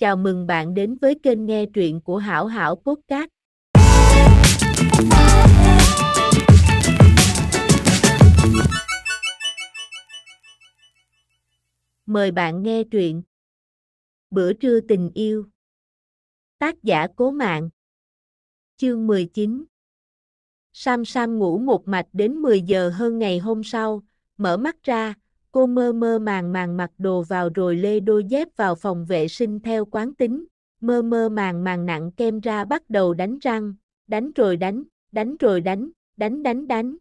Chào mừng bạn đến với kênh nghe truyện của Hảo Hảo Podcast. Mời bạn nghe truyện Bữa trưa tình yêu Tác giả Cố Mạng Chương 19 Sam Sam ngủ một mạch đến 10 giờ hơn ngày hôm sau, mở mắt ra, Cô mơ mơ màng màng mặc đồ vào rồi lê đôi dép vào phòng vệ sinh theo quán tính, mơ mơ màng màng nặng kem ra bắt đầu đánh răng, đánh rồi đánh, đánh rồi đánh, đánh đánh đánh.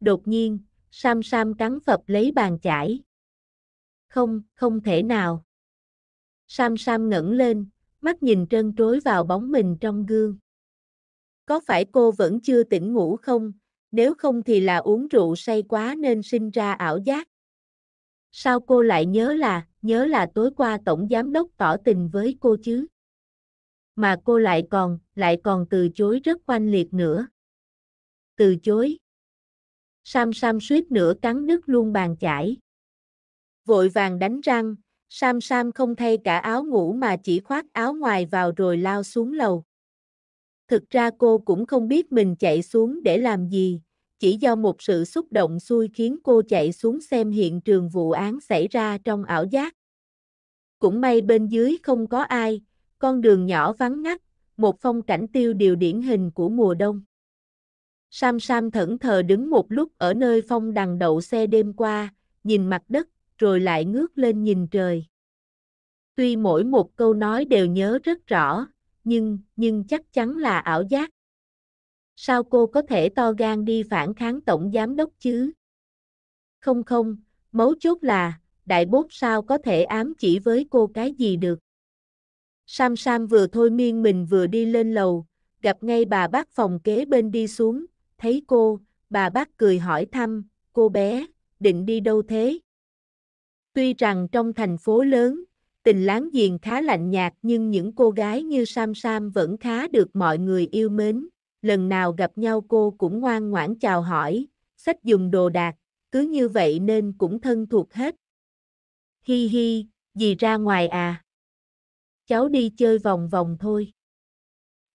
Đột nhiên, Sam Sam cắn phập lấy bàn chải. Không, không thể nào. Sam Sam ngẩng lên, mắt nhìn trơn trối vào bóng mình trong gương. Có phải cô vẫn chưa tỉnh ngủ không? Nếu không thì là uống rượu say quá nên sinh ra ảo giác. Sao cô lại nhớ là, nhớ là tối qua tổng giám đốc tỏ tình với cô chứ? Mà cô lại còn, lại còn từ chối rất oanh liệt nữa. Từ chối. Sam Sam suýt nữa cắn đứt luôn bàn chải. Vội vàng đánh răng, Sam Sam không thay cả áo ngủ mà chỉ khoác áo ngoài vào rồi lao xuống lầu. Thực ra cô cũng không biết mình chạy xuống để làm gì, chỉ do một sự xúc động xui khiến cô chạy xuống xem hiện trường vụ án xảy ra trong ảo giác. Cũng may bên dưới không có ai, con đường nhỏ vắng ngắt, một phong cảnh tiêu điều điển hình của mùa đông. Sam Sam thẫn thờ đứng một lúc ở nơi phong đằng đậu xe đêm qua, nhìn mặt đất, rồi lại ngước lên nhìn trời. Tuy mỗi một câu nói đều nhớ rất rõ, nhưng, nhưng chắc chắn là ảo giác. Sao cô có thể to gan đi phản kháng tổng giám đốc chứ? Không không, mấu chốt là, đại bốt sao có thể ám chỉ với cô cái gì được? Sam Sam vừa thôi miên mình vừa đi lên lầu, gặp ngay bà bác phòng kế bên đi xuống, thấy cô, bà bác cười hỏi thăm, cô bé, định đi đâu thế? Tuy rằng trong thành phố lớn, tình láng giềng khá lạnh nhạt nhưng những cô gái như Sam Sam vẫn khá được mọi người yêu mến, lần nào gặp nhau cô cũng ngoan ngoãn chào hỏi, sách dùng đồ đạc, cứ như vậy nên cũng thân thuộc hết. Hi hi, gì ra ngoài à? Cháu đi chơi vòng vòng thôi.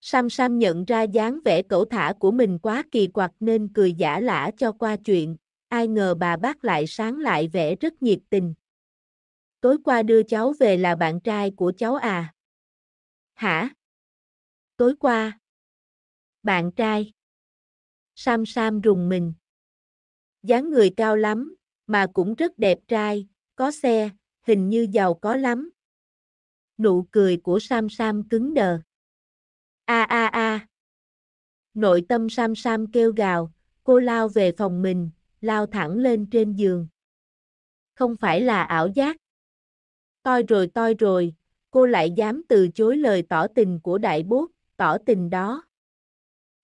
Sam Sam nhận ra dáng vẻ cẩu thả của mình quá kỳ quặc nên cười giả lả cho qua chuyện, ai ngờ bà bác lại sáng lại vẻ rất nhiệt tình. Tối qua đưa cháu về là bạn trai của cháu à? Hả? Tối qua? Bạn trai. Sam Sam rùng mình. dáng người cao lắm, mà cũng rất đẹp trai, có xe, hình như giàu có lắm. Nụ cười của Sam Sam cứng đờ. A a a. Nội tâm Sam Sam kêu gào, cô lao về phòng mình, lao thẳng lên trên giường. Không phải là ảo giác. Toi rồi toi rồi, cô lại dám từ chối lời tỏ tình của đại bốt, tỏ tình đó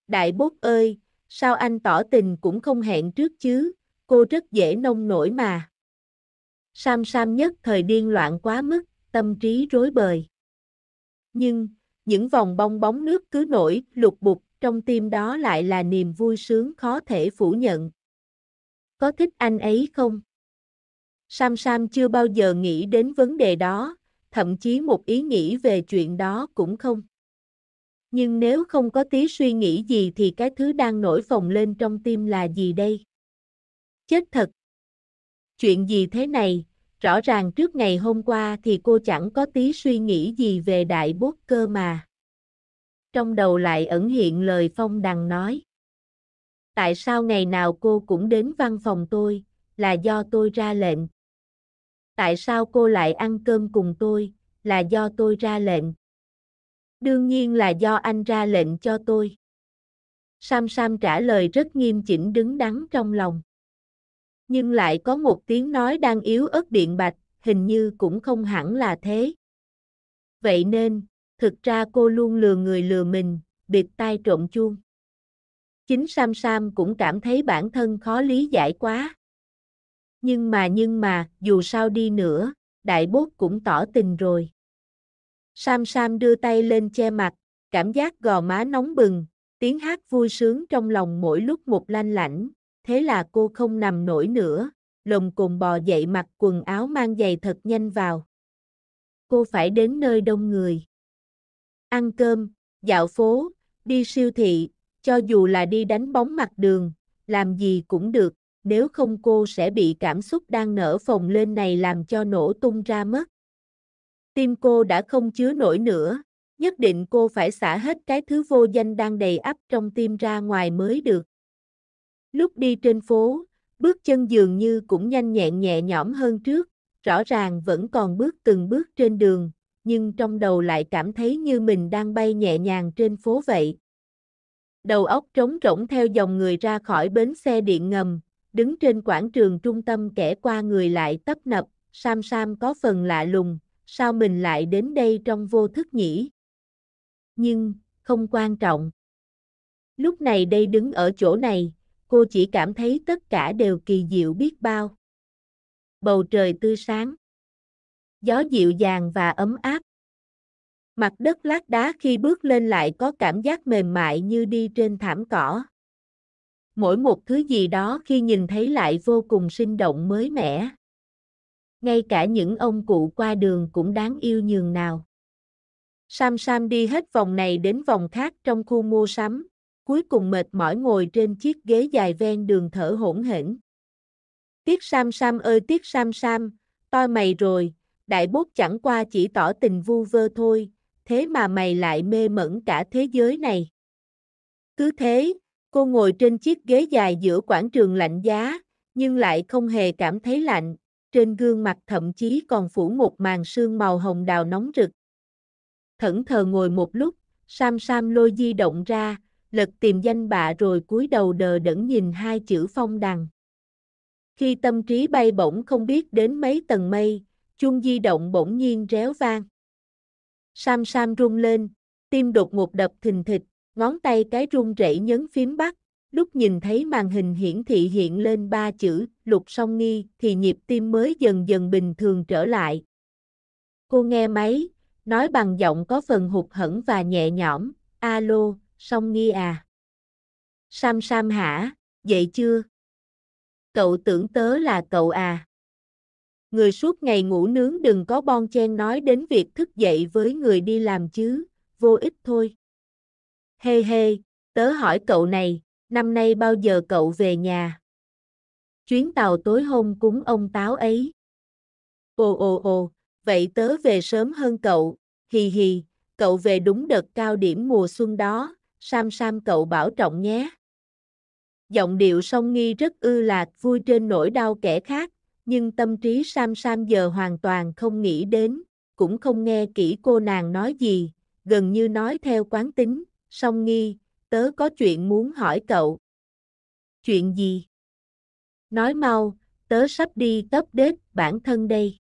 đại bốt ơi, sao anh tỏ tình cũng không hẹn trước chứ, cô rất dễ nông nổi mà. Sam Sam nhất thời điên loạn quá mức, tâm trí rối bời. Nhưng, những vòng bong bóng nước cứ nổi, lục bục, trong tim đó lại là niềm vui sướng khó thể phủ nhận. Có thích anh ấy không? Sam Sam chưa bao giờ nghĩ đến vấn đề đó, thậm chí một ý nghĩ về chuyện đó cũng không. Nhưng nếu không có tí suy nghĩ gì thì cái thứ đang nổi phồng lên trong tim là gì đây? Chết thật! Chuyện gì thế này? Rõ ràng trước ngày hôm qua thì cô chẳng có tí suy nghĩ gì về đại bốt cơ mà. Trong đầu lại ẩn hiện lời Phong Đằng nói. Tại sao ngày nào cô cũng đến văn phòng tôi, là do tôi ra lệnh. Tại sao cô lại ăn cơm cùng tôi, là do tôi ra lệnh. Đương nhiên là do anh ra lệnh cho tôi. Sam Sam trả lời rất nghiêm chỉnh đứng đắn trong lòng. Nhưng lại có một tiếng nói đang yếu ớt điện bạch, hình như cũng không hẳn là thế. Vậy nên, thực ra cô luôn lừa người lừa mình, biệt tai trộm chuông. Chính Sam Sam cũng cảm thấy bản thân khó lý giải quá. Nhưng mà nhưng mà, dù sao đi nữa, đại bốt cũng tỏ tình rồi. Sam Sam đưa tay lên che mặt, cảm giác gò má nóng bừng, tiếng hát vui sướng trong lòng mỗi lúc một lanh lảnh, thế là cô không nằm nổi nữa, lồng cồn bò dậy mặc quần áo mang giày thật nhanh vào. Cô phải đến nơi đông người. Ăn cơm, dạo phố, đi siêu thị, cho dù là đi đánh bóng mặt đường, làm gì cũng được, nếu không cô sẽ bị cảm xúc đang nở phồng lên này làm cho nổ tung ra mất tim cô đã không chứa nổi nữa, nhất định cô phải xả hết cái thứ vô danh đang đầy ắp trong tim ra ngoài mới được. Lúc đi trên phố, bước chân dường như cũng nhanh nhẹn nhẹ nhõm hơn trước, rõ ràng vẫn còn bước từng bước trên đường, nhưng trong đầu lại cảm thấy như mình đang bay nhẹ nhàng trên phố vậy. Đầu óc trống rỗng theo dòng người ra khỏi bến xe điện ngầm, đứng trên quảng trường trung tâm kẻ qua người lại tấp nập, Sam Sam có phần lạ lùng, sao mình lại đến đây trong vô thức nhỉ? Nhưng, không quan trọng. Lúc này đây đứng ở chỗ này, cô chỉ cảm thấy tất cả đều kỳ diệu biết bao. Bầu trời tươi sáng, gió dịu dàng và ấm áp. Mặt đất lát đá khi bước lên lại có cảm giác mềm mại như đi trên thảm cỏ. Mỗi một thứ gì đó khi nhìn thấy lại vô cùng sinh động mới mẻ ngay cả những ông cụ qua đường cũng đáng yêu nhường nào. Sam Sam đi hết vòng này đến vòng khác trong khu mua sắm, cuối cùng mệt mỏi ngồi trên chiếc ghế dài ven đường thở hổn hển. Tiết Sam Sam ơi Tiết Sam Sam, toi mày rồi, đại bốt chẳng qua chỉ tỏ tình vu vơ thôi, thế mà mày lại mê mẩn cả thế giới này. Cứ thế, cô ngồi trên chiếc ghế dài giữa quảng trường lạnh giá, nhưng lại không hề cảm thấy lạnh, trên gương mặt thậm chí còn phủ một màn sương màu hồng đào nóng rực. Thẫn thờ ngồi một lúc, Sam Sam lôi di động ra, lật tìm danh bạ rồi cúi đầu đờ đẫn nhìn hai chữ phong đằng. Khi tâm trí bay bổng không biết đến mấy tầng mây, chuông di động bỗng nhiên réo vang. Sam Sam rung lên, tim đột ngột đập thình thịch, ngón tay cái run rẩy nhấn phím bắt, lúc nhìn thấy màn hình hiển thị hiện lên ba chữ lục song nghi thì nhịp tim mới dần dần bình thường trở lại. Cô nghe máy, nói bằng giọng có phần hụt hẫng và nhẹ nhõm, alo, song nghi à. Sam Sam hả, dậy chưa? Cậu tưởng tớ là cậu à. Người suốt ngày ngủ nướng đừng có bon chen nói đến việc thức dậy với người đi làm chứ, vô ích thôi. Hê hey hê, hey, tớ hỏi cậu này, năm nay bao giờ cậu về nhà? Chuyến tàu tối hôm cúng ông táo ấy. Ồ ồ ồ, vậy tớ về sớm hơn cậu, hì hì, cậu về đúng đợt cao điểm mùa xuân đó, Sam Sam cậu bảo trọng nhé. Giọng điệu song nghi rất ư lạc vui trên nỗi đau kẻ khác, nhưng tâm trí Sam Sam giờ hoàn toàn không nghĩ đến, cũng không nghe kỹ cô nàng nói gì, gần như nói theo quán tính, song nghi, tớ có chuyện muốn hỏi cậu. Chuyện gì? Nói mau, tớ sắp đi tấp đết bản thân đây.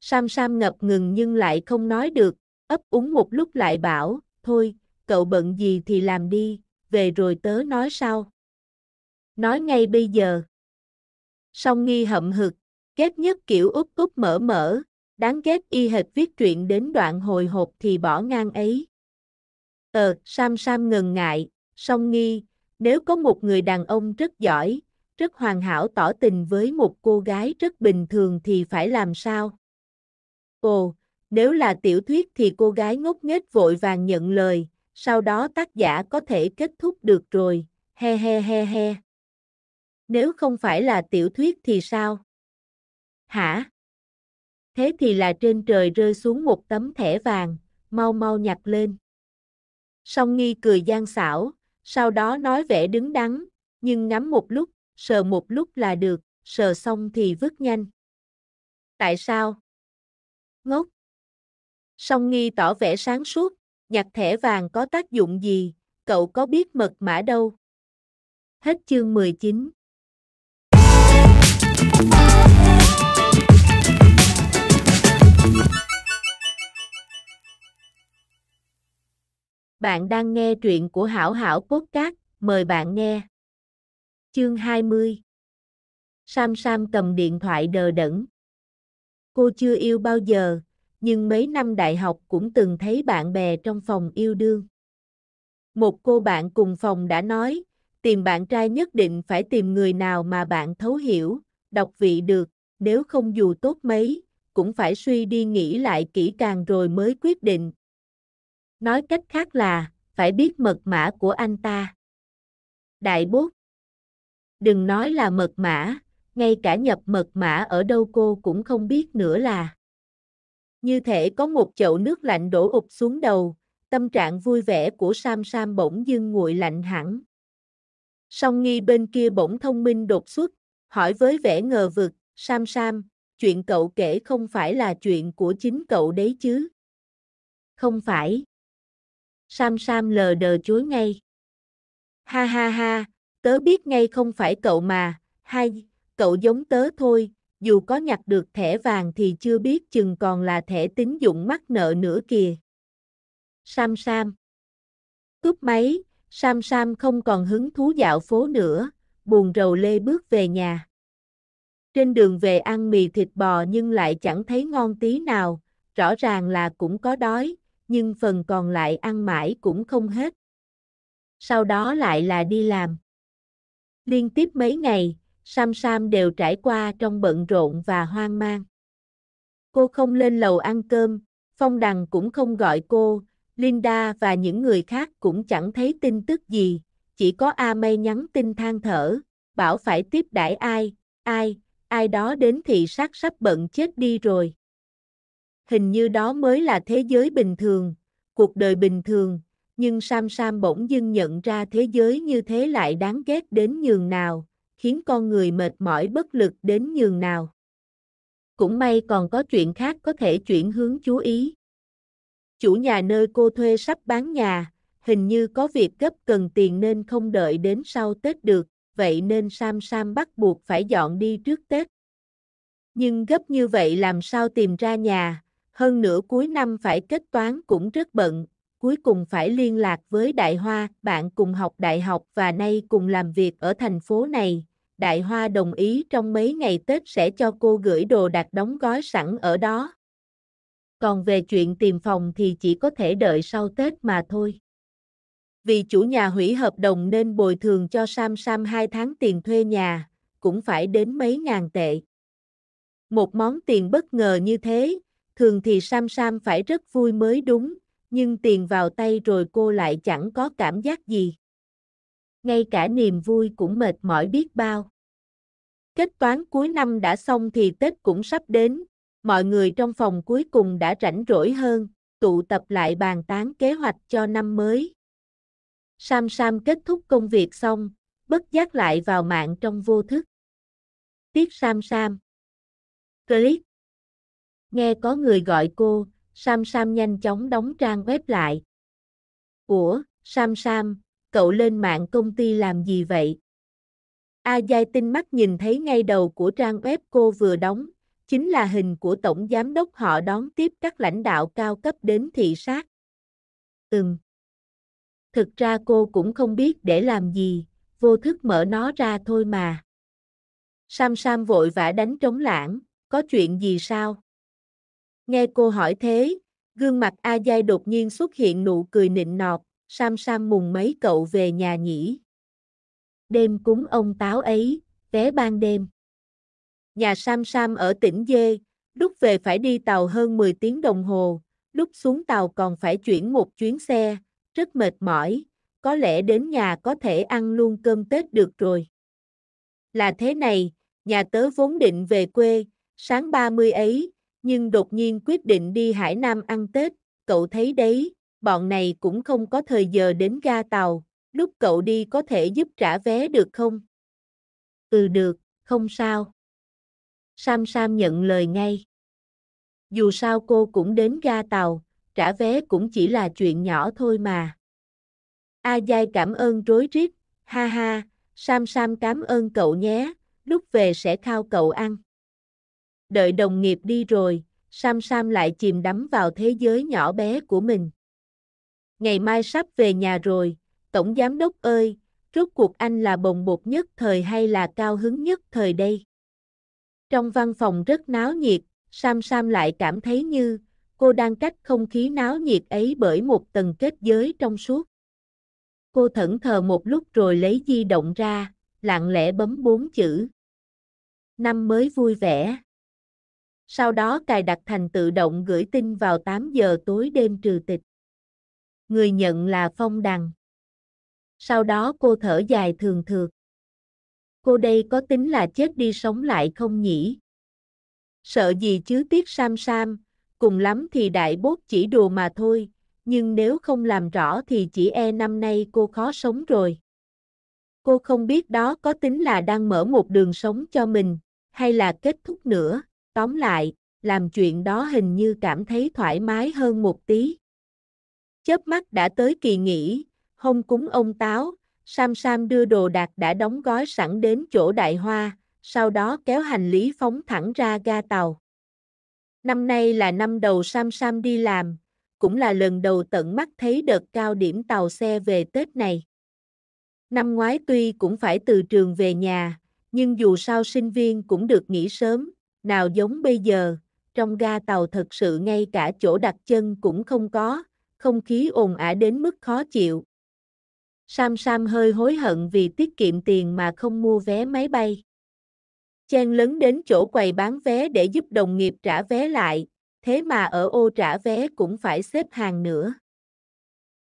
Sam Sam ngập ngừng nhưng lại không nói được, ấp úng một lúc lại bảo, thôi, cậu bận gì thì làm đi, về rồi tớ nói sau. Nói ngay bây giờ. Song nghi hậm hực, ghét nhất kiểu úp úp mở mở, đáng ghét y hệt viết truyện đến đoạn hồi hộp thì bỏ ngang ấy. Ờ, Sam Sam ngần ngại, song nghi, nếu có một người đàn ông rất giỏi, rất hoàn hảo tỏ tình với một cô gái rất bình thường thì phải làm sao? Ồ, nếu là tiểu thuyết thì cô gái ngốc nghếch vội vàng nhận lời, sau đó tác giả có thể kết thúc được rồi, he he he he. Nếu không phải là tiểu thuyết thì sao? Hả? Thế thì là trên trời rơi xuống một tấm thẻ vàng, mau mau nhặt lên. Song Nghi cười gian xảo, sau đó nói vẻ đứng đắn, nhưng ngắm một lúc, sờ một lúc là được, sờ xong thì vứt nhanh. Tại sao? Ngốc. Song Nghi tỏ vẻ sáng suốt, nhặt thẻ vàng có tác dụng gì, cậu có biết mật mã đâu. Hết chương 19 Bạn đang nghe truyện của Hảo Hảo cát mời bạn nghe. Chương 20 Sam Sam cầm điện thoại đờ đẫn. Cô chưa yêu bao giờ, nhưng mấy năm đại học cũng từng thấy bạn bè trong phòng yêu đương. Một cô bạn cùng phòng đã nói, tìm bạn trai nhất định phải tìm người nào mà bạn thấu hiểu, đọc vị được, nếu không dù tốt mấy, cũng phải suy đi nghĩ lại kỹ càng rồi mới quyết định, Nói cách khác là, phải biết mật mã của anh ta. Đại bốt. Đừng nói là mật mã, ngay cả nhập mật mã ở đâu cô cũng không biết nữa là. Như thể có một chậu nước lạnh đổ ụp xuống đầu, tâm trạng vui vẻ của Sam Sam bỗng dưng nguội lạnh hẳn. Song nghi bên kia bỗng thông minh đột xuất, hỏi với vẻ ngờ vực, Sam Sam, chuyện cậu kể không phải là chuyện của chính cậu đấy chứ? Không phải. Sam Sam lờ đờ chối ngay. Ha ha ha, tớ biết ngay không phải cậu mà, hay, cậu giống tớ thôi, dù có nhặt được thẻ vàng thì chưa biết chừng còn là thẻ tín dụng mắc nợ nữa kìa. Sam Sam Cúp máy, Sam Sam không còn hứng thú dạo phố nữa, buồn rầu lê bước về nhà. Trên đường về ăn mì thịt bò nhưng lại chẳng thấy ngon tí nào, rõ ràng là cũng có đói, nhưng phần còn lại ăn mãi cũng không hết. Sau đó lại là đi làm. Liên tiếp mấy ngày, Sam Sam đều trải qua trong bận rộn và hoang mang. Cô không lên lầu ăn cơm, Phong Đằng cũng không gọi cô, Linda và những người khác cũng chẳng thấy tin tức gì, chỉ có A Mây nhắn tin than thở, bảo phải tiếp đãi ai, ai, ai đó đến thì sát sắp bận chết đi rồi. Hình như đó mới là thế giới bình thường, cuộc đời bình thường, nhưng Sam Sam bỗng dưng nhận ra thế giới như thế lại đáng ghét đến nhường nào, khiến con người mệt mỏi bất lực đến nhường nào. Cũng may còn có chuyện khác có thể chuyển hướng chú ý. Chủ nhà nơi cô thuê sắp bán nhà, hình như có việc gấp cần tiền nên không đợi đến sau Tết được, vậy nên Sam Sam bắt buộc phải dọn đi trước Tết. Nhưng gấp như vậy làm sao tìm ra nhà, hơn nữa cuối năm phải kết toán cũng rất bận, cuối cùng phải liên lạc với Đại Hoa, bạn cùng học đại học và nay cùng làm việc ở thành phố này. Đại Hoa đồng ý trong mấy ngày Tết sẽ cho cô gửi đồ đặt đóng gói sẵn ở đó. Còn về chuyện tìm phòng thì chỉ có thể đợi sau Tết mà thôi. Vì chủ nhà hủy hợp đồng nên bồi thường cho Sam Sam 2 tháng tiền thuê nhà, cũng phải đến mấy ngàn tệ. Một món tiền bất ngờ như thế, thường thì Sam Sam phải rất vui mới đúng, nhưng tiền vào tay rồi cô lại chẳng có cảm giác gì. Ngay cả niềm vui cũng mệt mỏi biết bao. Kết toán cuối năm đã xong thì Tết cũng sắp đến, mọi người trong phòng cuối cùng đã rảnh rỗi hơn, tụ tập lại bàn tán kế hoạch cho năm mới. Sam Sam kết thúc công việc xong, bất giác lại vào mạng trong vô thức. Tiếc Sam Sam. Click. Nghe có người gọi cô, Sam Sam nhanh chóng đóng trang web lại. Ủa, Sam Sam, cậu lên mạng công ty làm gì vậy? A Giai tinh mắt nhìn thấy ngay đầu của trang web cô vừa đóng, chính là hình của tổng giám đốc họ đón tiếp các lãnh đạo cao cấp đến thị sát. Ừm. Thực ra cô cũng không biết để làm gì, vô thức mở nó ra thôi mà. Sam Sam vội vã đánh trống lãng, có chuyện gì sao? Nghe cô hỏi thế, gương mặt A Giai đột nhiên xuất hiện nụ cười nịnh nọt, Sam Sam mùng mấy cậu về nhà nhỉ. Đêm cúng ông táo ấy, vé ban đêm. Nhà Sam Sam ở tỉnh Dê, lúc về phải đi tàu hơn 10 tiếng đồng hồ, lúc xuống tàu còn phải chuyển một chuyến xe, rất mệt mỏi, có lẽ đến nhà có thể ăn luôn cơm Tết được rồi. Là thế này, nhà tớ vốn định về quê, sáng 30 ấy, nhưng đột nhiên quyết định đi Hải Nam ăn Tết, cậu thấy đấy, bọn này cũng không có thời giờ đến ga tàu, lúc cậu đi có thể giúp trả vé được không? Ừ được, không sao. Sam Sam nhận lời ngay. Dù sao cô cũng đến ga tàu, trả vé cũng chỉ là chuyện nhỏ thôi mà. A Giai cảm ơn rối rít, ha ha, Sam Sam cảm ơn cậu nhé, lúc về sẽ khao cậu ăn đợi đồng nghiệp đi rồi, Sam Sam lại chìm đắm vào thế giới nhỏ bé của mình. Ngày mai sắp về nhà rồi, Tổng Giám Đốc ơi, rốt cuộc anh là bồng bột nhất thời hay là cao hứng nhất thời đây? Trong văn phòng rất náo nhiệt, Sam Sam lại cảm thấy như cô đang cách không khí náo nhiệt ấy bởi một tầng kết giới trong suốt. Cô thẫn thờ một lúc rồi lấy di động ra, lặng lẽ bấm bốn chữ. Năm mới vui vẻ sau đó cài đặt thành tự động gửi tin vào 8 giờ tối đêm trừ tịch. Người nhận là Phong Đằng. Sau đó cô thở dài thường thường. Cô đây có tính là chết đi sống lại không nhỉ? Sợ gì chứ tiếc sam sam, cùng lắm thì đại bốt chỉ đùa mà thôi, nhưng nếu không làm rõ thì chỉ e năm nay cô khó sống rồi. Cô không biết đó có tính là đang mở một đường sống cho mình, hay là kết thúc nữa. Tóm lại, làm chuyện đó hình như cảm thấy thoải mái hơn một tí. Chớp mắt đã tới kỳ nghỉ, hôm cúng ông táo, Sam Sam đưa đồ đạc đã đóng gói sẵn đến chỗ đại hoa, sau đó kéo hành lý phóng thẳng ra ga tàu. Năm nay là năm đầu Sam Sam đi làm, cũng là lần đầu tận mắt thấy đợt cao điểm tàu xe về Tết này. Năm ngoái tuy cũng phải từ trường về nhà, nhưng dù sao sinh viên cũng được nghỉ sớm, nào giống bây giờ, trong ga tàu thật sự ngay cả chỗ đặt chân cũng không có, không khí ồn ả đến mức khó chịu. Sam Sam hơi hối hận vì tiết kiệm tiền mà không mua vé máy bay. Chen lấn đến chỗ quầy bán vé để giúp đồng nghiệp trả vé lại, thế mà ở ô trả vé cũng phải xếp hàng nữa.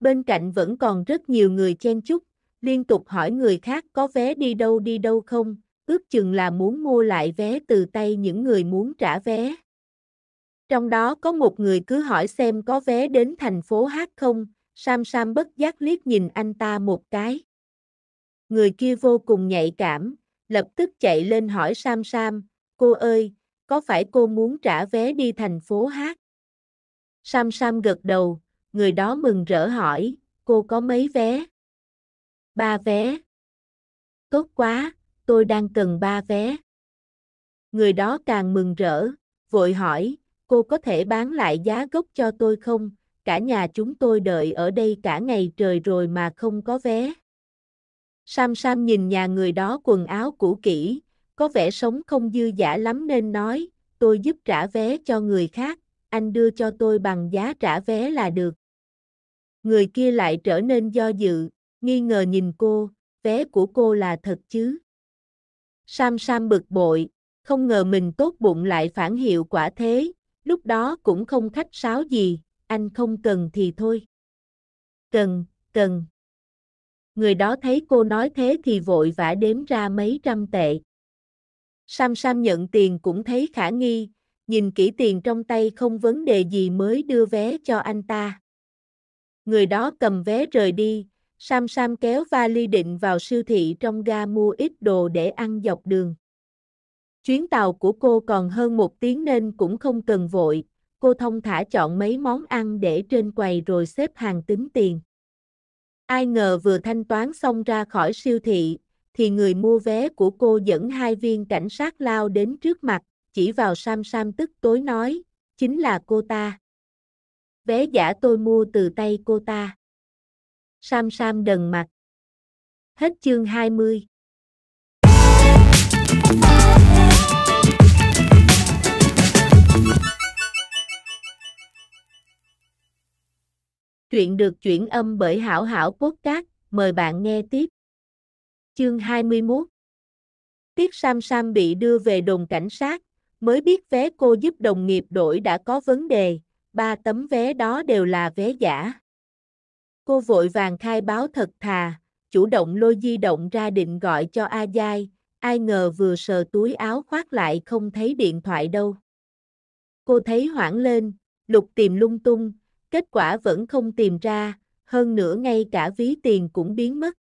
Bên cạnh vẫn còn rất nhiều người chen chúc, liên tục hỏi người khác có vé đi đâu đi đâu không, ước chừng là muốn mua lại vé từ tay những người muốn trả vé. Trong đó có một người cứ hỏi xem có vé đến thành phố hát không, Sam Sam bất giác liếc nhìn anh ta một cái. Người kia vô cùng nhạy cảm, lập tức chạy lên hỏi Sam Sam, cô ơi, có phải cô muốn trả vé đi thành phố hát? Sam Sam gật đầu, người đó mừng rỡ hỏi, cô có mấy vé? Ba vé. Tốt quá, tôi đang cần ba vé. Người đó càng mừng rỡ, vội hỏi, cô có thể bán lại giá gốc cho tôi không? Cả nhà chúng tôi đợi ở đây cả ngày trời rồi mà không có vé. Sam Sam nhìn nhà người đó quần áo cũ kỹ, có vẻ sống không dư giả lắm nên nói, tôi giúp trả vé cho người khác, anh đưa cho tôi bằng giá trả vé là được. Người kia lại trở nên do dự, nghi ngờ nhìn cô, vé của cô là thật chứ? Sam Sam bực bội, không ngờ mình tốt bụng lại phản hiệu quả thế, lúc đó cũng không khách sáo gì, anh không cần thì thôi. Cần, cần. Người đó thấy cô nói thế thì vội vã đếm ra mấy trăm tệ. Sam Sam nhận tiền cũng thấy khả nghi, nhìn kỹ tiền trong tay không vấn đề gì mới đưa vé cho anh ta. Người đó cầm vé rời đi, Sam Sam kéo vali định vào siêu thị trong ga mua ít đồ để ăn dọc đường. Chuyến tàu của cô còn hơn một tiếng nên cũng không cần vội, cô thông thả chọn mấy món ăn để trên quầy rồi xếp hàng tính tiền. Ai ngờ vừa thanh toán xong ra khỏi siêu thị, thì người mua vé của cô dẫn hai viên cảnh sát lao đến trước mặt, chỉ vào Sam Sam tức tối nói, chính là cô ta. Vé giả tôi mua từ tay cô ta. Sam Sam đần mặt. Hết chương 20. Chuyện được chuyển âm bởi Hảo Hảo Podcast, mời bạn nghe tiếp. Chương 21 Tiết Sam Sam bị đưa về đồn cảnh sát, mới biết vé cô giúp đồng nghiệp đổi đã có vấn đề, ba tấm vé đó đều là vé giả. Cô vội vàng khai báo thật thà, chủ động lôi di động ra định gọi cho A Giai, ai ngờ vừa sờ túi áo khoác lại không thấy điện thoại đâu. Cô thấy hoảng lên, lục tìm lung tung, kết quả vẫn không tìm ra, hơn nữa ngay cả ví tiền cũng biến mất.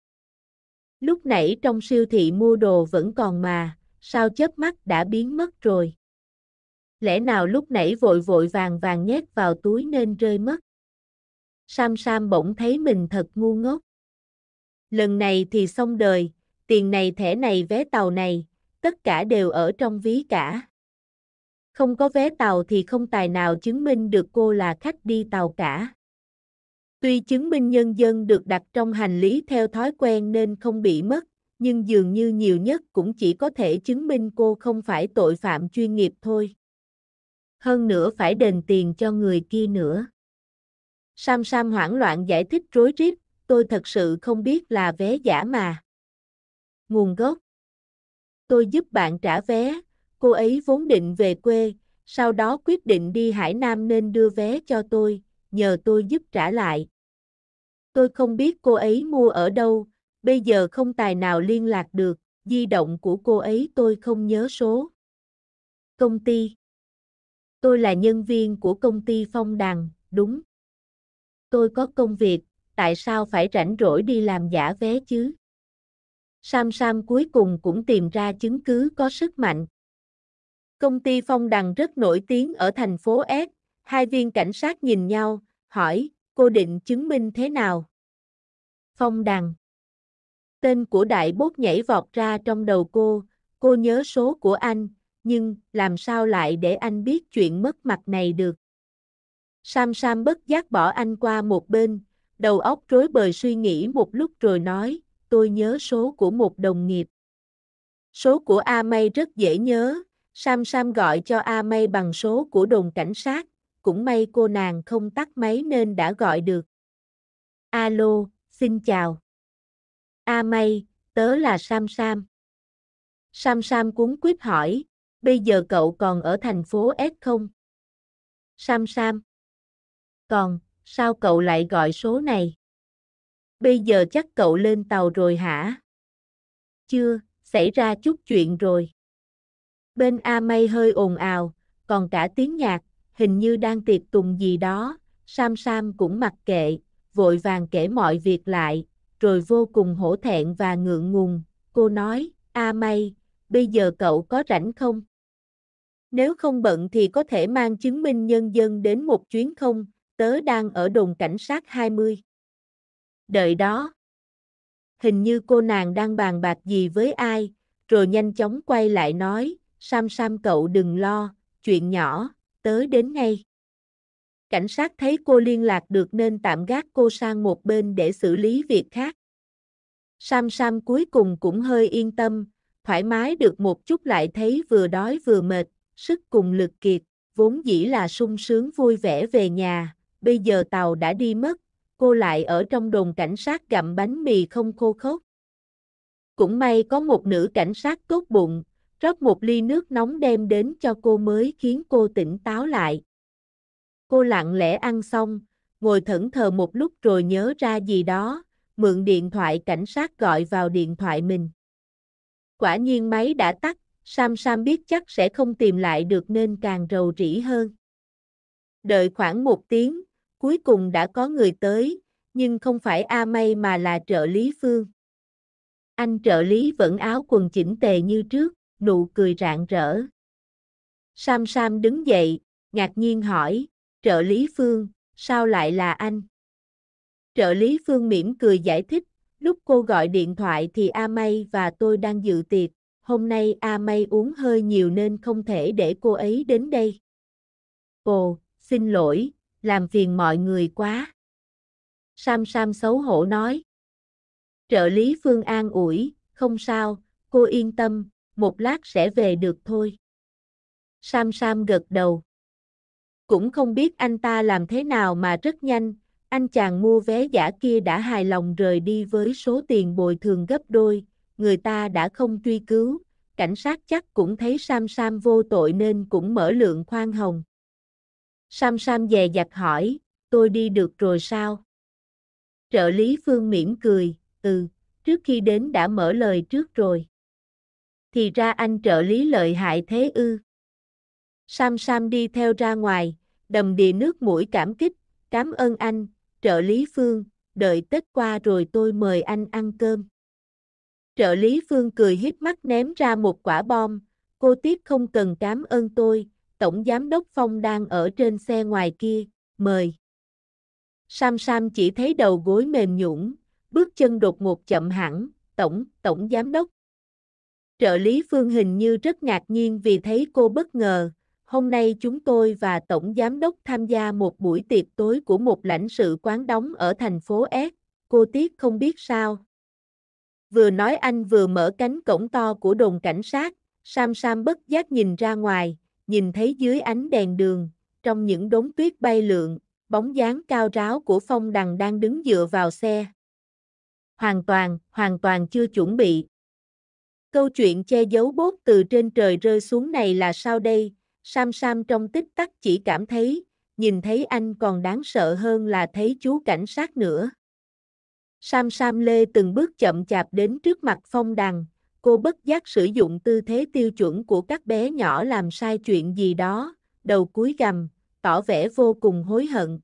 Lúc nãy trong siêu thị mua đồ vẫn còn mà, sao chớp mắt đã biến mất rồi. Lẽ nào lúc nãy vội vội vàng vàng nhét vào túi nên rơi mất. Sam Sam bỗng thấy mình thật ngu ngốc. Lần này thì xong đời, tiền này thẻ này vé tàu này, tất cả đều ở trong ví cả. Không có vé tàu thì không tài nào chứng minh được cô là khách đi tàu cả. Tuy chứng minh nhân dân được đặt trong hành lý theo thói quen nên không bị mất, nhưng dường như nhiều nhất cũng chỉ có thể chứng minh cô không phải tội phạm chuyên nghiệp thôi. Hơn nữa phải đền tiền cho người kia nữa. Sam Sam hoảng loạn giải thích rối rít, tôi thật sự không biết là vé giả mà. Nguồn gốc Tôi giúp bạn trả vé, cô ấy vốn định về quê, sau đó quyết định đi Hải Nam nên đưa vé cho tôi, nhờ tôi giúp trả lại. Tôi không biết cô ấy mua ở đâu, bây giờ không tài nào liên lạc được, di động của cô ấy tôi không nhớ số. Công ty Tôi là nhân viên của công ty Phong Đằng, đúng tôi có công việc, tại sao phải rảnh rỗi đi làm giả vé chứ? Sam Sam cuối cùng cũng tìm ra chứng cứ có sức mạnh. Công ty Phong Đằng rất nổi tiếng ở thành phố S, hai viên cảnh sát nhìn nhau, hỏi, cô định chứng minh thế nào? Phong Đằng Tên của đại bốt nhảy vọt ra trong đầu cô, cô nhớ số của anh, nhưng làm sao lại để anh biết chuyện mất mặt này được? Sam Sam bất giác bỏ anh qua một bên, đầu óc rối bời suy nghĩ một lúc rồi nói, tôi nhớ số của một đồng nghiệp. Số của A May rất dễ nhớ, Sam Sam gọi cho A May bằng số của đồn cảnh sát, cũng may cô nàng không tắt máy nên đã gọi được. Alo, xin chào. A May, tớ là Sam Sam. Sam Sam cuốn quýt hỏi, bây giờ cậu còn ở thành phố S không? Sam Sam còn, sao cậu lại gọi số này? Bây giờ chắc cậu lên tàu rồi hả? Chưa, xảy ra chút chuyện rồi. Bên A Mây hơi ồn ào, còn cả tiếng nhạc, hình như đang tiệc tùng gì đó, Sam Sam cũng mặc kệ, vội vàng kể mọi việc lại, rồi vô cùng hổ thẹn và ngượng ngùng, cô nói, A Mây, bây giờ cậu có rảnh không? Nếu không bận thì có thể mang chứng minh nhân dân đến một chuyến không? Tớ đang ở đồn cảnh sát 20. Đợi đó. Hình như cô nàng đang bàn bạc gì với ai, rồi nhanh chóng quay lại nói, Sam Sam cậu đừng lo, chuyện nhỏ, tớ đến ngay. Cảnh sát thấy cô liên lạc được nên tạm gác cô sang một bên để xử lý việc khác. Sam Sam cuối cùng cũng hơi yên tâm, thoải mái được một chút lại thấy vừa đói vừa mệt, sức cùng lực kiệt, vốn dĩ là sung sướng vui vẻ về nhà, bây giờ tàu đã đi mất, cô lại ở trong đồn cảnh sát gặm bánh mì không khô khốc. Cũng may có một nữ cảnh sát tốt bụng, rót một ly nước nóng đem đến cho cô mới khiến cô tỉnh táo lại. Cô lặng lẽ ăn xong, ngồi thẫn thờ một lúc rồi nhớ ra gì đó, mượn điện thoại cảnh sát gọi vào điện thoại mình. Quả nhiên máy đã tắt, Sam Sam biết chắc sẽ không tìm lại được nên càng rầu rĩ hơn. Đợi khoảng một tiếng, Cuối cùng đã có người tới, nhưng không phải A May mà là trợ lý Phương. Anh trợ lý vẫn áo quần chỉnh tề như trước, nụ cười rạng rỡ. Sam Sam đứng dậy, ngạc nhiên hỏi, trợ lý Phương, sao lại là anh? Trợ lý Phương mỉm cười giải thích, lúc cô gọi điện thoại thì A May và tôi đang dự tiệc, hôm nay A May uống hơi nhiều nên không thể để cô ấy đến đây. Ồ, xin lỗi, làm phiền mọi người quá. Sam Sam xấu hổ nói. Trợ lý Phương An ủi, không sao, cô yên tâm, một lát sẽ về được thôi. Sam Sam gật đầu. Cũng không biết anh ta làm thế nào mà rất nhanh, anh chàng mua vé giả kia đã hài lòng rời đi với số tiền bồi thường gấp đôi, người ta đã không truy cứu, cảnh sát chắc cũng thấy Sam Sam vô tội nên cũng mở lượng khoan hồng. Sam Sam dè dặt hỏi, tôi đi được rồi sao? Trợ lý Phương mỉm cười, ừ, trước khi đến đã mở lời trước rồi. Thì ra anh trợ lý lợi hại thế ư. Sam Sam đi theo ra ngoài, đầm đìa nước mũi cảm kích, cảm ơn anh, trợ lý Phương, đợi Tết qua rồi tôi mời anh ăn cơm. Trợ lý Phương cười híp mắt ném ra một quả bom, cô tiếp không cần cảm ơn tôi, Tổng Giám Đốc Phong đang ở trên xe ngoài kia, mời. Sam Sam chỉ thấy đầu gối mềm nhũn, bước chân đột ngột chậm hẳn, Tổng, Tổng Giám Đốc. Trợ lý Phương hình như rất ngạc nhiên vì thấy cô bất ngờ. Hôm nay chúng tôi và Tổng Giám Đốc tham gia một buổi tiệc tối của một lãnh sự quán đóng ở thành phố S. Cô tiếc không biết sao. Vừa nói anh vừa mở cánh cổng to của đồn cảnh sát, Sam Sam bất giác nhìn ra ngoài, nhìn thấy dưới ánh đèn đường, trong những đống tuyết bay lượn, bóng dáng cao ráo của Phong Đằng đang đứng dựa vào xe. Hoàn toàn, hoàn toàn chưa chuẩn bị. Câu chuyện che giấu bốt từ trên trời rơi xuống này là sao đây? Sam Sam trong tích tắc chỉ cảm thấy, nhìn thấy anh còn đáng sợ hơn là thấy chú cảnh sát nữa. Sam Sam lê từng bước chậm chạp đến trước mặt Phong Đằng, cô bất giác sử dụng tư thế tiêu chuẩn của các bé nhỏ làm sai chuyện gì đó, đầu cúi gằm, tỏ vẻ vô cùng hối hận.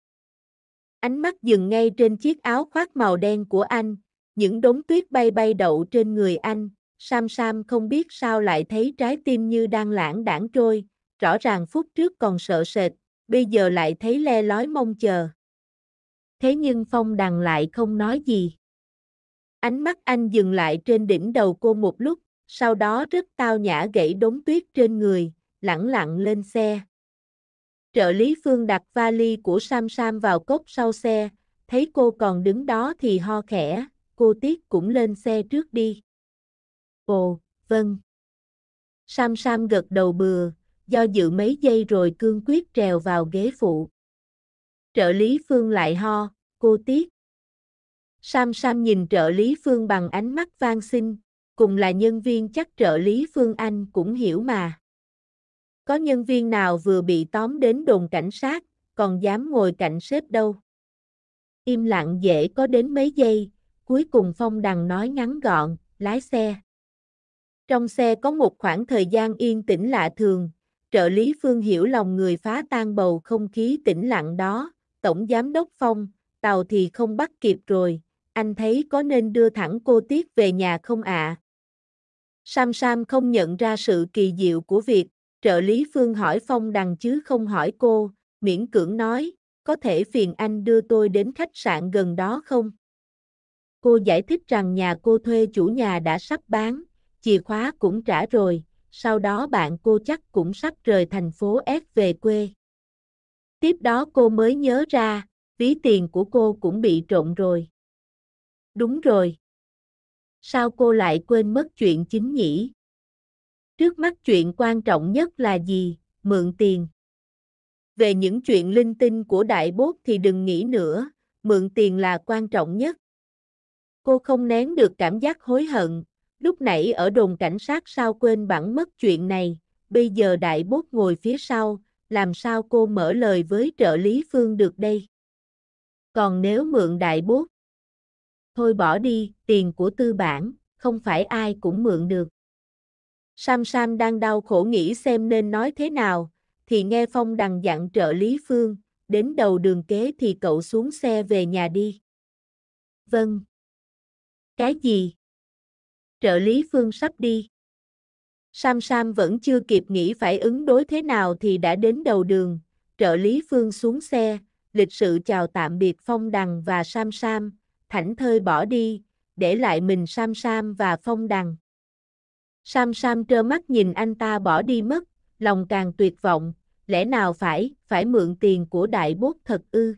Ánh mắt dừng ngay trên chiếc áo khoác màu đen của anh, những đống tuyết bay bay đậu trên người anh, Sam Sam không biết sao lại thấy trái tim như đang lãng đãng trôi, rõ ràng phút trước còn sợ sệt, bây giờ lại thấy le lói mong chờ. Thế nhưng Phong Đằng lại không nói gì. Ánh mắt anh dừng lại trên đỉnh đầu cô một lúc, sau đó rất tao nhã gãy đống tuyết trên người, lẳng lặng lên xe. Trợ lý Phương đặt vali của Sam Sam vào cốc sau xe, thấy cô còn đứng đó thì ho khẽ, cô Tiết cũng lên xe trước đi. Ồ, vâng. Sam Sam gật đầu bừa, do dự mấy giây rồi cương quyết trèo vào ghế phụ. Trợ lý Phương lại ho, cô Tiết, Sam Sam nhìn trợ lý Phương bằng ánh mắt van xin, cùng là nhân viên chắc trợ lý Phương Anh cũng hiểu mà. Có nhân viên nào vừa bị tóm đến đồn cảnh sát, còn dám ngồi cạnh sếp đâu. Im lặng dễ có đến mấy giây, cuối cùng Phong Đằng nói ngắn gọn, lái xe. Trong xe có một khoảng thời gian yên tĩnh lạ thường, trợ lý Phương hiểu lòng người phá tan bầu không khí tĩnh lặng đó, tổng giám đốc Phong, tàu thì không bắt kịp rồi, anh thấy có nên đưa thẳng cô Tiết về nhà không ạ? À? Sam Sam không nhận ra sự kỳ diệu của việc, trợ lý Phương hỏi Phong Đằng chứ không hỏi cô, miễn cưỡng nói, có thể phiền anh đưa tôi đến khách sạn gần đó không? Cô giải thích rằng nhà cô thuê chủ nhà đã sắp bán, chìa khóa cũng trả rồi, sau đó bạn cô chắc cũng sắp rời thành phố S về quê. Tiếp đó cô mới nhớ ra, ví tiền của cô cũng bị trộn rồi. Đúng rồi. Sao cô lại quên mất chuyện chính nhỉ? Trước mắt chuyện quan trọng nhất là gì? Mượn tiền. Về những chuyện linh tinh của đại bốt thì đừng nghĩ nữa, mượn tiền là quan trọng nhất. Cô không nén được cảm giác hối hận, lúc nãy ở đồn cảnh sát sao quên bản mất chuyện này, bây giờ đại bốt ngồi phía sau, làm sao cô mở lời với trợ lý Phương được đây? Còn nếu mượn đại bốt, Thôi bỏ đi, tiền của tư bản, không phải ai cũng mượn được. Sam Sam đang đau khổ nghĩ xem nên nói thế nào, thì nghe Phong đằng dặn trợ lý Phương, đến đầu đường kế thì cậu xuống xe về nhà đi. Vâng. Cái gì? Trợ lý Phương sắp đi. Sam Sam vẫn chưa kịp nghĩ phải ứng đối thế nào thì đã đến đầu đường, trợ lý Phương xuống xe, lịch sự chào tạm biệt Phong Đằng và Sam Sam, thảnh thơi bỏ đi, để lại mình Sam Sam và Phong Đằng. Sam Sam trơ mắt nhìn anh ta bỏ đi mất, lòng càng tuyệt vọng, lẽ nào phải, phải mượn tiền của đại bốt thật ư.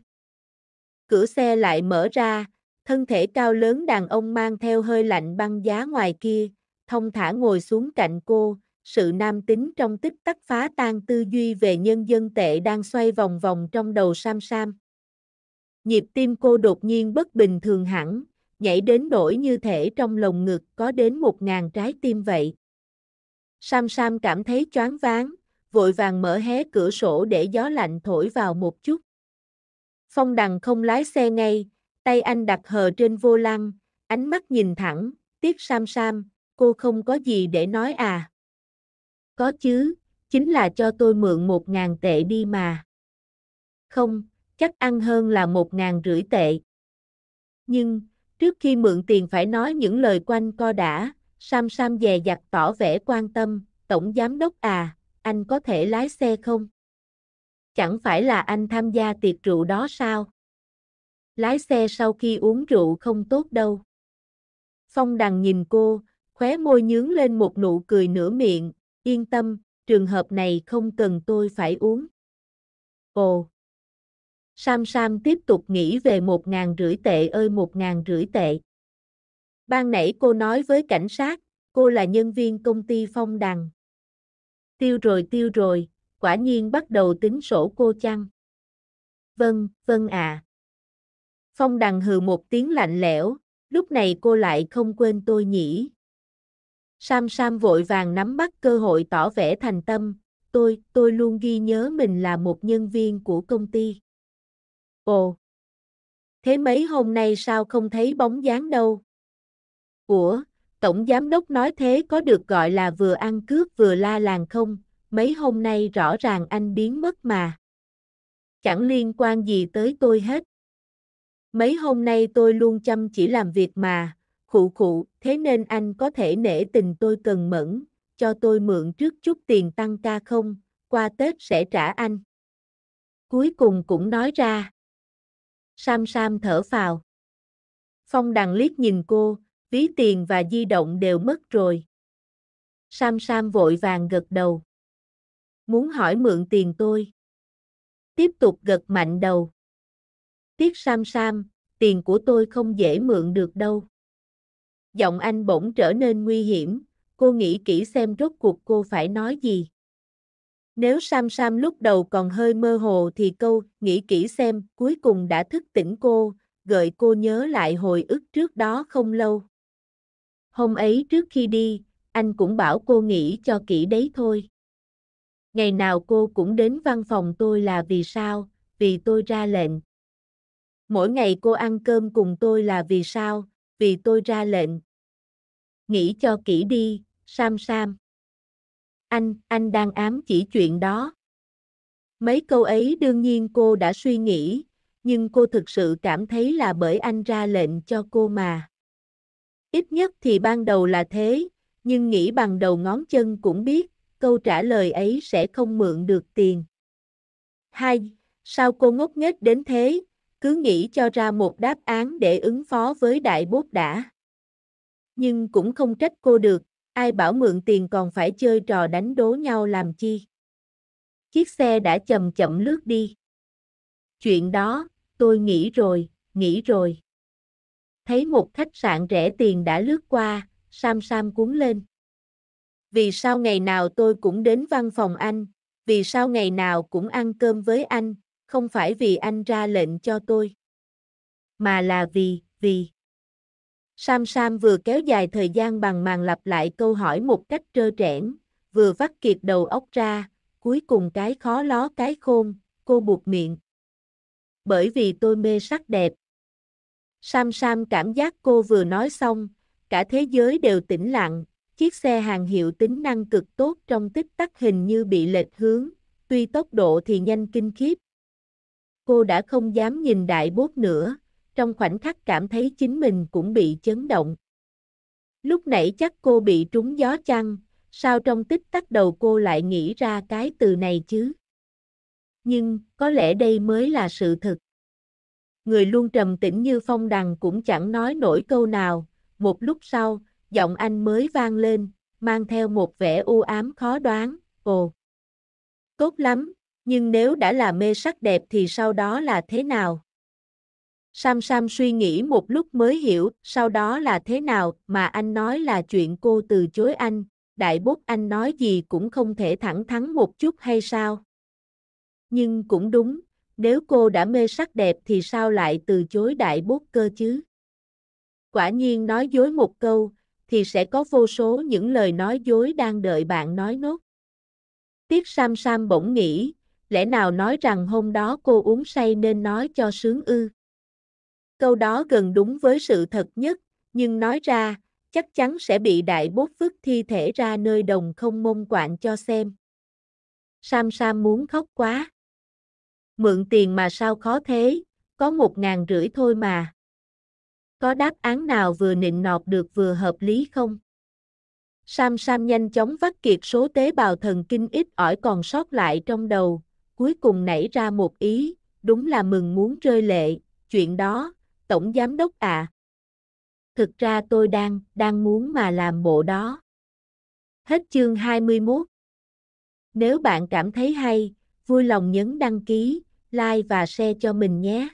Cửa xe lại mở ra, thân thể cao lớn đàn ông mang theo hơi lạnh băng giá ngoài kia, thông thả ngồi xuống cạnh cô, sự nam tính trong tích tắc phá tan tư duy về nhân dân tệ đang xoay vòng vòng trong đầu Sam Sam. Nhịp tim cô đột nhiên bất bình thường hẳn, nhảy đến nỗi như thể trong lồng ngực có đến một ngàn trái tim vậy. Sam Sam cảm thấy choáng váng, vội vàng mở hé cửa sổ để gió lạnh thổi vào một chút. Phong đằng không lái xe ngay, tay anh đặt hờ trên vô lăng, ánh mắt nhìn thẳng, tiếc Sam Sam, cô không có gì để nói à. Có chứ, chính là cho tôi mượn một ngàn tệ đi mà. Không, chắc ăn hơn là một ngàn rưỡi tệ. Nhưng, trước khi mượn tiền phải nói những lời quanh co đã, Sam Sam dè dặt tỏ vẻ quan tâm, Tổng Giám Đốc à, anh có thể lái xe không? Chẳng phải là anh tham gia tiệc rượu đó sao? Lái xe sau khi uống rượu không tốt đâu. Phong đằng nhìn cô, khóe môi nhướng lên một nụ cười nửa miệng, yên tâm, trường hợp này không cần tôi phải uống. Ồ, Sam Sam tiếp tục nghĩ về một ngàn rưỡi tệ ơi một ngàn rưỡi tệ. Ban nãy cô nói với cảnh sát, cô là nhân viên công ty phong đằng. Tiêu rồi tiêu rồi, quả nhiên bắt đầu tính sổ cô chăng? Vâng, vâng ạ. À. Phong đằng hừ một tiếng lạnh lẽo, lúc này cô lại không quên tôi nhỉ. Sam Sam vội vàng nắm bắt cơ hội tỏ vẻ thành tâm, tôi, tôi luôn ghi nhớ mình là một nhân viên của công ty. Ồ! Thế mấy hôm nay sao không thấy bóng dáng đâu? Ủa, Tổng Giám đốc nói thế có được gọi là vừa ăn cướp vừa la làng không? Mấy hôm nay rõ ràng anh biến mất mà. Chẳng liên quan gì tới tôi hết. Mấy hôm nay tôi luôn chăm chỉ làm việc mà, khụ khụ, thế nên anh có thể nể tình tôi cần mẫn, cho tôi mượn trước chút tiền tăng ca không, qua Tết sẽ trả anh. Cuối cùng cũng nói ra. Sam Sam thở phào. Phong đằng liếc nhìn cô, ví tiền và di động đều mất rồi. Sam Sam vội vàng gật đầu. Muốn hỏi mượn tiền tôi. Tiếp tục gật mạnh đầu. Tiếc Sam Sam, tiền của tôi không dễ mượn được đâu. Giọng anh bỗng trở nên nguy hiểm, cô nghĩ kỹ xem rốt cuộc cô phải nói gì. Nếu Sam Sam lúc đầu còn hơi mơ hồ thì câu nghĩ kỹ xem cuối cùng đã thức tỉnh cô, gợi cô nhớ lại hồi ức trước đó không lâu. Hôm ấy trước khi đi, anh cũng bảo cô nghĩ cho kỹ đấy thôi. Ngày nào cô cũng đến văn phòng tôi là vì sao, vì tôi ra lệnh. Mỗi ngày cô ăn cơm cùng tôi là vì sao, vì tôi ra lệnh. Nghĩ cho kỹ đi, Sam Sam. Anh, anh đang ám chỉ chuyện đó. Mấy câu ấy đương nhiên cô đã suy nghĩ, nhưng cô thực sự cảm thấy là bởi anh ra lệnh cho cô mà. Ít nhất thì ban đầu là thế, nhưng nghĩ bằng đầu ngón chân cũng biết, câu trả lời ấy sẽ không mượn được tiền. Hai, Sao cô ngốc nghếch đến thế, cứ nghĩ cho ra một đáp án để ứng phó với đại bốt đã. Nhưng cũng không trách cô được, Ai bảo mượn tiền còn phải chơi trò đánh đố nhau làm chi? Chiếc xe đã chậm chậm lướt đi. Chuyện đó, tôi nghĩ rồi, nghĩ rồi. Thấy một khách sạn rẻ tiền đã lướt qua, Sam Sam cuốn lên. Vì sao ngày nào tôi cũng đến văn phòng anh, vì sao ngày nào cũng ăn cơm với anh, không phải vì anh ra lệnh cho tôi, mà là vì, vì Sam Sam vừa kéo dài thời gian bằng màn lặp lại câu hỏi một cách trơ trẽn, vừa vắt kiệt đầu óc ra, cuối cùng cái khó ló cái khôn, cô buộc miệng. Bởi vì tôi mê sắc đẹp. Sam Sam cảm giác cô vừa nói xong, cả thế giới đều tĩnh lặng, chiếc xe hàng hiệu tính năng cực tốt trong tích tắc hình như bị lệch hướng, tuy tốc độ thì nhanh kinh khiếp. Cô đã không dám nhìn đại bốt nữa, trong khoảnh khắc cảm thấy chính mình cũng bị chấn động. Lúc nãy chắc cô bị trúng gió chăng, sao trong tích tắc đầu cô lại nghĩ ra cái từ này chứ? Nhưng, có lẽ đây mới là sự thật Người luôn trầm tĩnh như phong đằng cũng chẳng nói nổi câu nào, một lúc sau, giọng anh mới vang lên, mang theo một vẻ u ám khó đoán, ồ. Tốt lắm, nhưng nếu đã là mê sắc đẹp thì sau đó là thế nào? Sam Sam suy nghĩ một lúc mới hiểu, sau đó là thế nào mà anh nói là chuyện cô từ chối anh, đại bốt anh nói gì cũng không thể thẳng thắn một chút hay sao? Nhưng cũng đúng, nếu cô đã mê sắc đẹp thì sao lại từ chối đại bốt cơ chứ? Quả nhiên nói dối một câu, thì sẽ có vô số những lời nói dối đang đợi bạn nói nốt. tiếp Sam Sam bỗng nghĩ, lẽ nào nói rằng hôm đó cô uống say nên nói cho sướng ư? Câu đó gần đúng với sự thật nhất, nhưng nói ra, chắc chắn sẽ bị đại bốt vứt thi thể ra nơi đồng không mông quạn cho xem. Sam Sam muốn khóc quá. Mượn tiền mà sao khó thế, có một ngàn rưỡi thôi mà. Có đáp án nào vừa nịnh nọt được vừa hợp lý không? Sam Sam nhanh chóng vắt kiệt số tế bào thần kinh ít ỏi còn sót lại trong đầu, cuối cùng nảy ra một ý, đúng là mừng muốn rơi lệ, chuyện đó, Tổng Giám Đốc ạ. À. Thực ra tôi đang, đang muốn mà làm bộ đó. Hết chương 21. Nếu bạn cảm thấy hay, vui lòng nhấn đăng ký, like và share cho mình nhé.